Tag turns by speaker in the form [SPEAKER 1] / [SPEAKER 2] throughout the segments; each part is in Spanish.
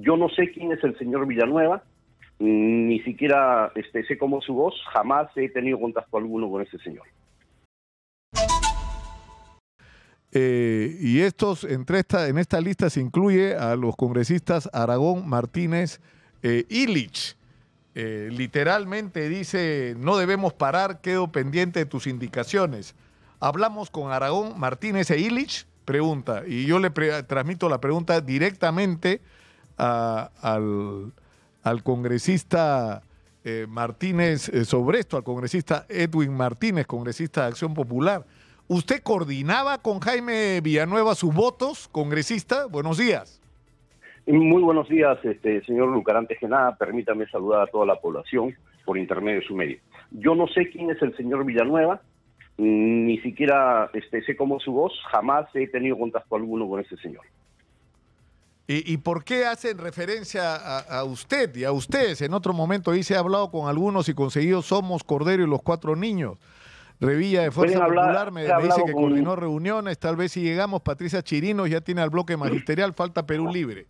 [SPEAKER 1] Yo no sé quién es el señor Villanueva, ni siquiera este, sé cómo es su voz, jamás he tenido contacto alguno con ese señor.
[SPEAKER 2] Eh, y estos, entre esta, en esta lista se incluye a los congresistas Aragón, Martínez, e eh, Illich. Eh, literalmente dice, no debemos parar, quedo pendiente de tus indicaciones. Hablamos con Aragón, Martínez e Illich, pregunta, y yo le transmito la pregunta directamente al, al, congresista eh, Martínez eh, sobre esto, al congresista Edwin Martínez, congresista de Acción Popular. ¿Usted coordinaba con Jaime Villanueva sus votos, congresista? Buenos días.
[SPEAKER 1] Muy buenos días, este, señor Lucar. Antes que nada, permítame saludar a toda la población por intermedio de su medio. Yo no sé quién es el señor Villanueva, ni siquiera este, sé cómo es su voz, jamás he tenido contacto alguno con ese señor.
[SPEAKER 2] ¿Y, por qué hacen referencia a, usted y a ustedes? En otro momento dice, ha hablado con algunos y conseguido Somos, Cordero y los cuatro niños. Revilla de Fuerza Popular me, dice que coordinó reuniones, tal vez si llegamos, Patricia Chirino ya tiene al bloque magisterial, falta Perú Libre.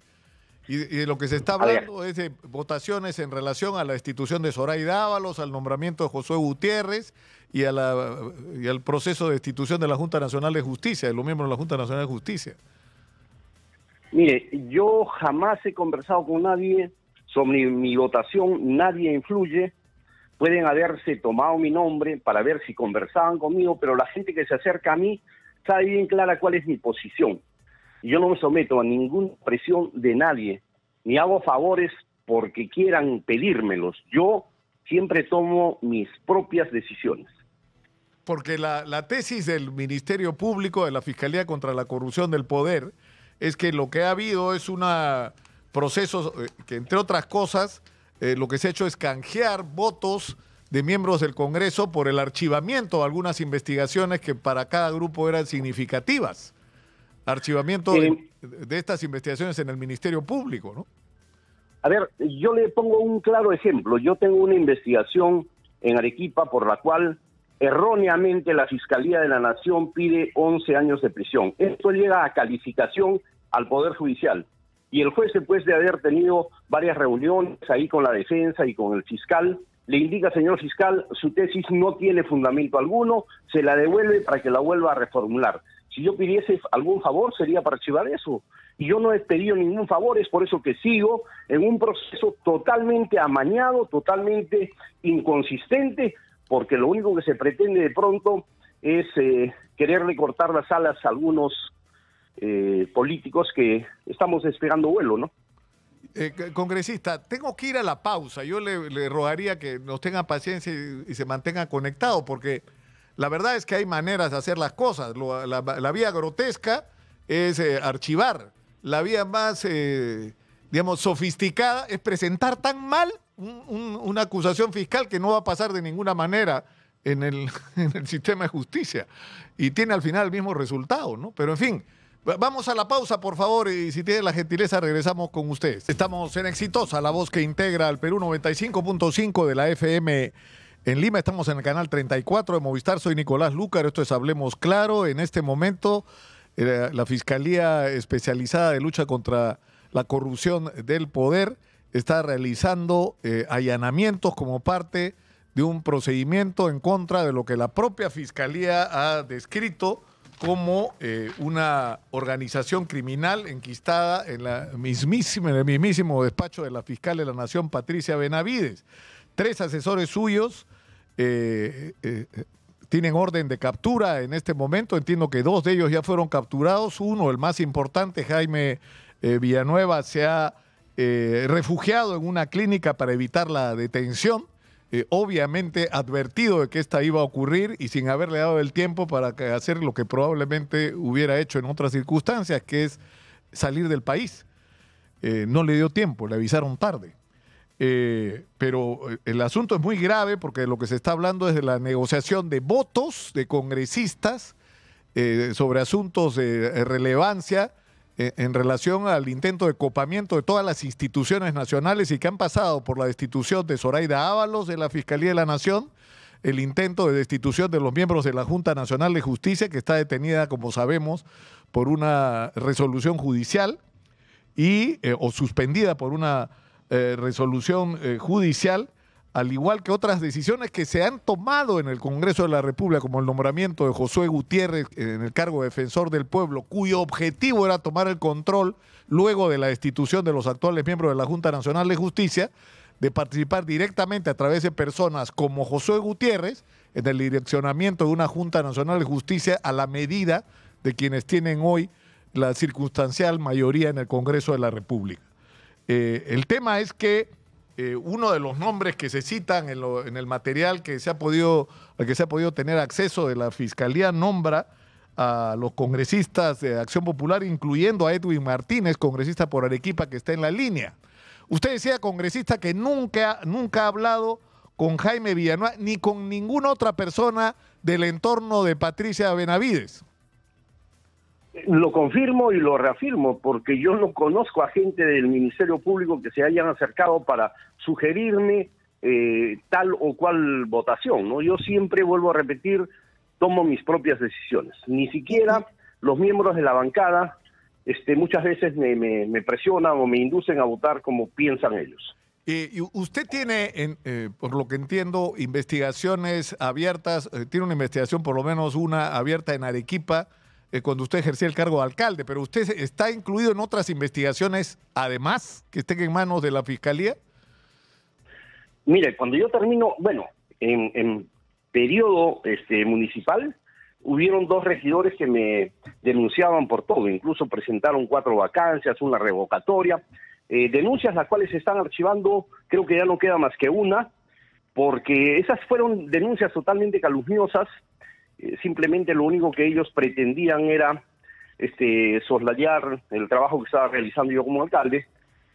[SPEAKER 2] Y, de lo que se está hablando es de votaciones en relación a la institución de Soray Dávalos, al nombramiento de Josué Gutiérrez y, a la, y al proceso de institución de la Junta Nacional de Justicia, de los miembros de la Junta Nacional de Justicia.
[SPEAKER 1] Mire, yo jamás he conversado con nadie sobre mi votación, nadie influye. Pueden haberse tomado mi nombre para ver si conversaban conmigo, pero la gente que se acerca a mí sabe bien clara cuál es mi posición. Yo no me someto a ninguna presión de nadie, ni hago favores porque quieran pedírmelos. Yo siempre tomo mis propias decisiones
[SPEAKER 2] porque la, la, tesis del Ministerio Público, de la Fiscalía contra la Corrupción del Poder, es que lo que ha habido es un proceso eh, que, entre otras cosas, eh, lo que se ha hecho es canjear votos de miembros del Congreso por el archivamiento de algunas investigaciones que para cada grupo eran
[SPEAKER 1] significativas. Archivamiento de, eh,
[SPEAKER 2] de, estas investigaciones en el Ministerio Público, ¿no?
[SPEAKER 1] A ver, yo le pongo un claro ejemplo. Yo tengo una investigación en Arequipa por la cual Erróneamente la Fiscalía de la Nación pide 11 años de prisión. Esto llega a calificación al Poder Judicial. Y el juez, después de haber tenido varias reuniones ahí con la defensa y con el fiscal, le indica, señor fiscal, su tesis no tiene fundamento alguno, se la devuelve para que la vuelva a reformular. Si yo pidiese algún favor sería para archivar eso. Y yo no he pedido ningún favor, es por eso que sigo en un proceso totalmente amañado, totalmente inconsistente, porque lo único que se pretende de pronto es eh, querer recortar las alas a algunos eh, políticos que estamos esperando vuelo, ¿no?
[SPEAKER 2] Eh, congresista, tengo que ir a la pausa. Yo le, rogaría que nos tenga paciencia y, se mantenga conectado, porque la verdad es que hay maneras de hacer las cosas. la, vía grotesca es archivar. La vía más, digamos, sofisticada es presentar tan mal una acusación fiscal que no va a pasar de ninguna manera en el, sistema de justicia. Y tiene al final el mismo resultado, ¿no? Pero en fin. Vamos a la pausa, por favor, y si tiene la gentileza, regresamos con ustedes. Estamos en Exitosa, la voz que integra al Perú 95.5 de la FM en Lima. Estamos en el canal 34 de Movistar. Soy Nicolás Lúcar. Esto es Hablemos Claro. En este momento, eh, la Fiscalía Especializada de Lucha contra la Corrupción del Poder está realizando eh, allanamientos como parte de un procedimiento en contra de lo que la propia Fiscalía ha descrito como eh, una organización criminal enquistada en, la mismísima, el mismísimo despacho de la fiscal de la Nación, Patricia Benavides. Tres asesores suyos eh, tienen orden de captura en este momento. Entiendo que dos de ellos ya fueron capturados. Uno, el más importante, Jaime Villanueva, se ha eh, refugiado en una clínica para evitar la detención. Eh, obviamente advertido de que esta iba a ocurrir y sin haberle dado el tiempo para hacer lo que probablemente hubiera hecho en otras circunstancias, que es salir del país. Eh, no le dio tiempo, le avisaron tarde. pero el asunto es muy grave porque lo que se está hablando es de la negociación de votos de congresistas sobre asuntos de relevancia eh, en relación al intento de copamiento de todas las instituciones nacionales y que han pasado por la destitución de Zoraida Ábalos de la Fiscalía de la Nación, el intento de destitución de los miembros de la Junta Nacional de Justicia, que está detenida, como sabemos, por una resolución judicial y, eh, o suspendida por una eh, resolución judicial al igual que otras decisiones que se han tomado en el Congreso de la República, como el nombramiento de Josué Gutiérrez eh, en el cargo de defensor del pueblo, cuyo objetivo era tomar el control luego de la destitución de los actuales miembros de la Junta Nacional de Justicia, de participar directamente a través de personas como José Gutiérrez en el direccionamiento de una Junta Nacional de Justicia a la medida de quienes tienen hoy la circunstancial mayoría en el Congreso de la República. Eh, el tema es que eh, uno de los nombres que se citan en, el material que se ha podido, al que se ha podido tener acceso de la Fiscalía nombra a los congresistas de Acción Popular, incluyendo a Edwin Martínez, congresista por Arequipa, que está en la línea. Usted decía, congresista, que nunca, nunca ha hablado con Jaime Villanueva ni con ninguna otra persona del entorno de Patricia Benavides.
[SPEAKER 1] Lo confirmo y lo reafirmo, porque yo no conozco a gente del Ministerio Público que se hayan acercado para sugerirme eh, tal o cual votación. ¿no? Yo siempre vuelvo a repetir, tomo mis propias decisiones. Ni siquiera los miembros de la bancada este, muchas veces me, presionan o me inducen a votar como piensan ellos.
[SPEAKER 2] Y usted tiene, eh, por lo que entiendo, investigaciones abiertas, eh, tiene una investigación, por lo menos una abierta en Arequipa, eh, cuando usted ejercía el cargo de alcalde, pero usted está incluido en otras investigaciones, además, que estén en manos de la Fiscalía.
[SPEAKER 1] Mire, cuando yo termino, bueno, en, periodo este, municipal, hubieron dos regidores que me denunciaban por todo, incluso presentaron cuatro vacancias, una revocatoria, eh, denuncias las cuales se están archivando, creo que ya no queda más que una, porque esas fueron denuncias totalmente calumniosas eh, simplemente lo único que ellos pretendían era este, soslayar el trabajo que estaba realizando yo como alcalde.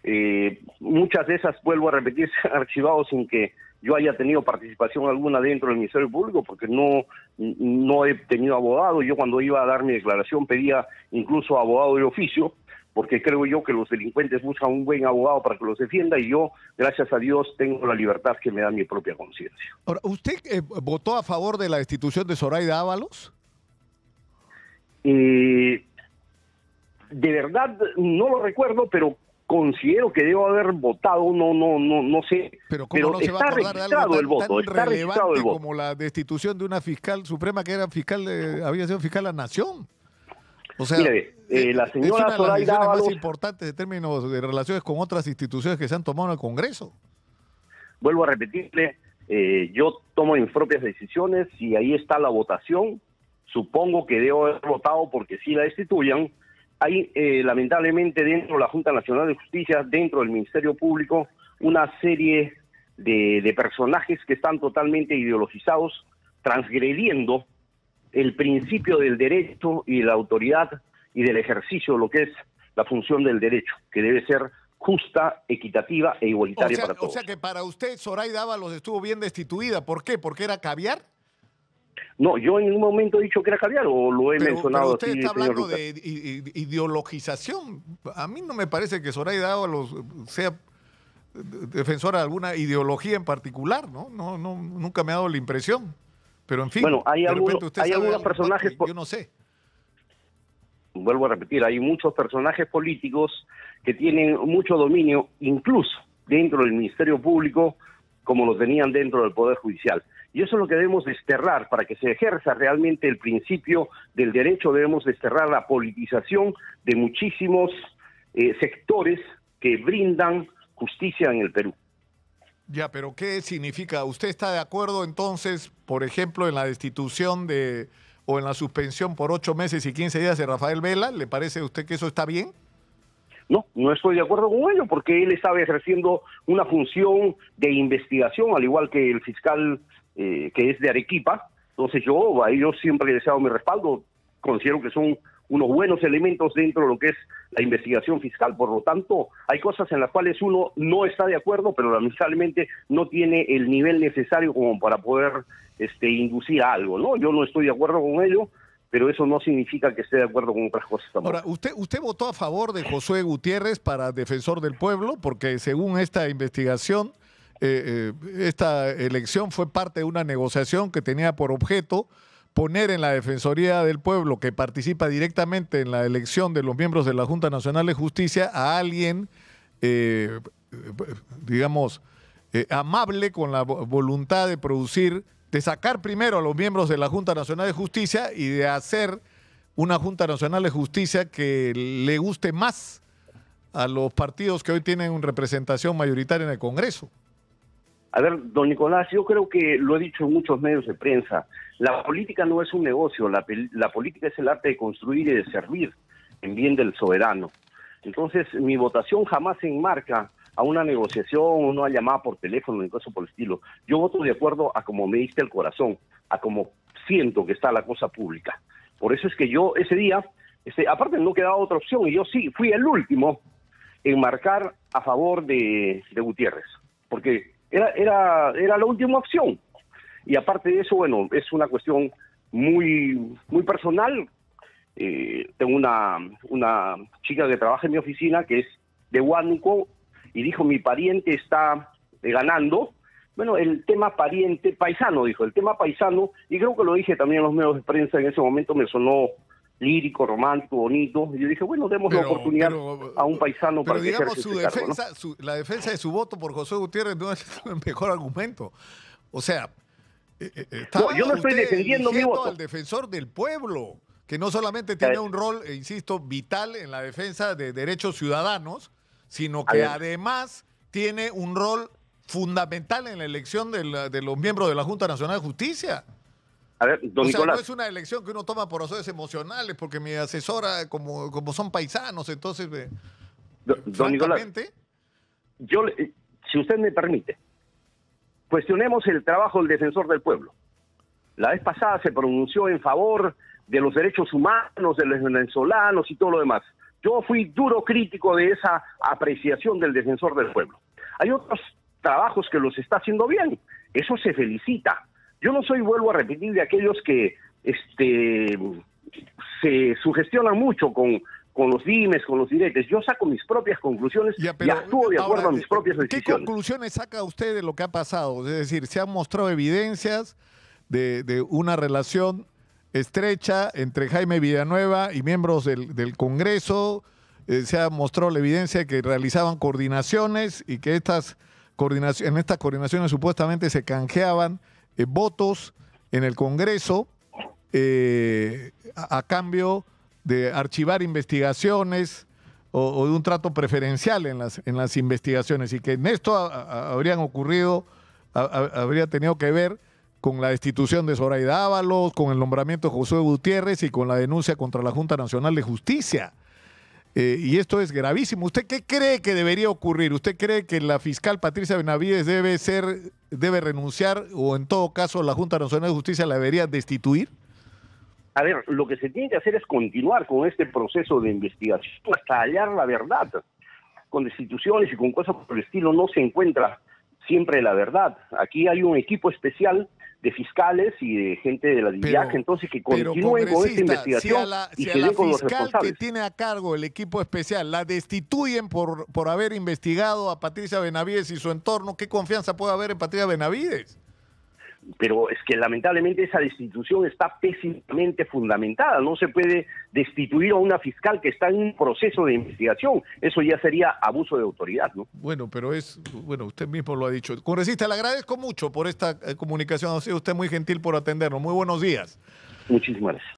[SPEAKER 1] Eh, muchas de esas, vuelvo a repetir, se han archivado sin que yo haya tenido participación alguna dentro del Ministerio Público, porque no, no he tenido abogado. Yo cuando iba a dar mi declaración pedía incluso abogado de oficio, porque creo yo que los delincuentes buscan un buen abogado para que los defienda y yo, gracias a Dios, tengo la libertad que me da mi propia conciencia.
[SPEAKER 2] Ahora, ¿usted eh, votó a favor de la destitución de Zoraida Ábalos?
[SPEAKER 1] Eh, de verdad, no lo recuerdo, pero considero que debo haber votado, no, no, no, no sé. Pero, ¿cómo no se va a acordar de el voto, relevante como
[SPEAKER 2] la destitución de una fiscal suprema que era fiscal, eh, había sido fiscal de la nación?
[SPEAKER 1] O sea, eh, la señora es una de las más
[SPEAKER 2] importantes en términos de relaciones con otras instituciones que se han tomado en el Congreso.
[SPEAKER 1] Vuelvo a repetirle, eh, yo tomo mis propias decisiones y ahí está la votación. Supongo que debo haber votado porque si la destituyan, hay eh, lamentablemente dentro de la Junta Nacional de Justicia, dentro del Ministerio Público, una serie de, de personajes que están totalmente ideologizados, transgrediendo el principio del derecho y la autoridad y del ejercicio de lo que es la función del derecho, que debe ser justa, equitativa e igualitaria o sea, para todos. O sea
[SPEAKER 2] que para usted Zoraida Ábalos estuvo bien destituida. ¿Por qué? ¿Porque era caviar?
[SPEAKER 1] No, yo en un momento he dicho que era caviar o lo he mencionado. Pero usted está hablando de
[SPEAKER 2] ideologización. A mí no me parece que Zoraida Ábalos sea defensora de alguna ideología en particular, ¿no? No, no Nunca me ha dado la impresión. Pero en fin, bueno, hay, algunos, hay algunos
[SPEAKER 1] personajes. Yo no sé. Vuelvo a repetir, hay muchos personajes políticos que tienen mucho dominio, incluso dentro del Ministerio Público, como lo tenían dentro del Poder Judicial. Y eso es lo que debemos desterrar para que se ejerza realmente el principio del derecho. Debemos desterrar la politización de muchísimos eh, sectores que brindan justicia en el Perú.
[SPEAKER 2] Ya, pero ¿qué significa? ¿Usted está de acuerdo entonces, por ejemplo, en la destitución de o en la suspensión por ocho meses y quince días de Rafael Vela? ¿Le parece a usted que eso está bien?
[SPEAKER 1] No, no estoy de acuerdo con ello porque él estaba ejerciendo una función de investigación, al igual que el fiscal eh, que es de Arequipa. Entonces yo, ahí yo siempre he deseado mi respaldo, considero que son unos buenos elementos dentro de lo que es la investigación fiscal. Por lo tanto, hay cosas en las cuales uno no está de acuerdo, pero lamentablemente no tiene el nivel necesario como para poder este, inducir algo, ¿no? Yo no estoy de acuerdo con ello, pero eso no significa que esté de acuerdo con otras cosas Ahora,
[SPEAKER 2] usted, usted votó a favor de Josué Gutiérrez para defensor del pueblo, porque según esta investigación, eh, eh, esta elección fue parte de una negociación que tenía por objeto poner en la Defensoría del Pueblo, que participa directamente en la elección de los miembros de la Junta Nacional de Justicia, a alguien, eh, digamos, eh, amable con la voluntad de producir, de sacar primero a los miembros de la Junta Nacional de Justicia y de hacer una Junta Nacional de Justicia que le guste más a los partidos que hoy tienen representación mayoritaria en el Congreso.
[SPEAKER 1] A ver, don Nicolás, yo creo que lo he dicho en muchos medios de prensa, la política no es un negocio, la, política es el arte de construir y de servir en bien del soberano. Entonces, mi votación jamás se enmarca a una negociación, una llamada por teléfono, ni cosa por el estilo. Yo voto de acuerdo a como me diste el corazón, a como siento que está la cosa pública. Por eso es que yo ese día, este, aparte no quedaba otra opción, y yo sí fui el último en marcar a favor de, de Gutiérrez, porque era, era, era la última opción. Y aparte de eso, bueno, es una cuestión muy, muy personal. Eh, tengo una, una chica que trabaja en mi oficina que es de Huánuco y dijo, mi pariente está eh, ganando. Bueno, el tema pariente paisano, dijo, el tema paisano, y creo que lo dije también en los medios de prensa en ese momento, me sonó lírico, romántico, bonito. Y yo dije, bueno, demos la oportunidad a un paisano para que digamos, su defensa,
[SPEAKER 2] la defensa de su voto por José Gutiérrez no es el mejor argumento. O sea, eh, eh, eh, yo no estoy defendiendo al defensor del pueblo, que no solamente tiene un rol, insisto, vital en la defensa de derechos ciudadanos, sino que además tiene un rol fundamental en la elección de, de los miembros de la Junta Nacional de Justicia no es una elección que uno toma por razones emocionales, porque mi asesora, como, como son paisanos, entonces. Eh,
[SPEAKER 1] don, Nicolás. Yo, si usted me permite, cuestionemos el trabajo del defensor del pueblo. La vez pasada se pronunció en favor de los derechos humanos, de los venezolanos y todo lo demás. Yo fui duro crítico de esa apreciación del defensor del pueblo. Hay otros trabajos que los está haciendo bien. Eso se felicita. Yo no soy, vuelvo a repetir, de aquellos que este, se sugestionan mucho con, con los dimes, con los diretes. Yo saco mis propias conclusiones y actúo de acuerdo a mis propias decisiones. ¿Qué
[SPEAKER 2] conclusiones saca usted de lo que ha pasado? Es decir, se han mostrado evidencias de, una relación estrecha entre Jaime Villanueva y miembros del, Congreso. Eh, se ha mostrado la evidencia de que realizaban coordinaciones y que estas coordinaciones, en estas coordinaciones supuestamente se canjeaban eh, votos en el Congreso eh, a, cambio de archivar investigaciones o, de un trato preferencial en las, en las investigaciones y que en esto habrían ocurrido, habría tenido que ver con la destitución de Zoraida Ábalos, con el nombramiento de José Gutiérrez y con la denuncia contra la Junta Nacional de Justicia. Eh, y esto es gravísimo. ¿Usted qué cree que debería ocurrir? ¿Usted cree que la fiscal Patricia Benavides debe ser, debe renunciar o en todo caso la Junta Nacional de Justicia la debería destituir?
[SPEAKER 1] A ver, lo que se tiene que hacer es continuar con este proceso de investigación hasta hallar la verdad. Con destituciones y con cosas por el estilo no se encuentra siempre la verdad. Aquí hay un equipo especial de fiscales y de gente de la DIAC, entonces que con esta investigación si a la, la fiscal que
[SPEAKER 2] tiene a cargo el equipo especial la destituyen por, por haber investigado a Patricia Benavides y su entorno, ¿qué confianza puede haber en Patricia Benavides?
[SPEAKER 1] pero es que lamentablemente esa destitución está pésimamente fundamentada. No se puede destituir a una fiscal que está en un proceso de investigación. Eso ya sería abuso de autoridad, ¿no?
[SPEAKER 2] Bueno, pero es, bueno, usted mismo lo ha dicho. Congresista, le agradezco mucho por esta eh, comunicación. Ha sido usted muy gentil por atendernos. Muy buenos días. Muchísimas gracias.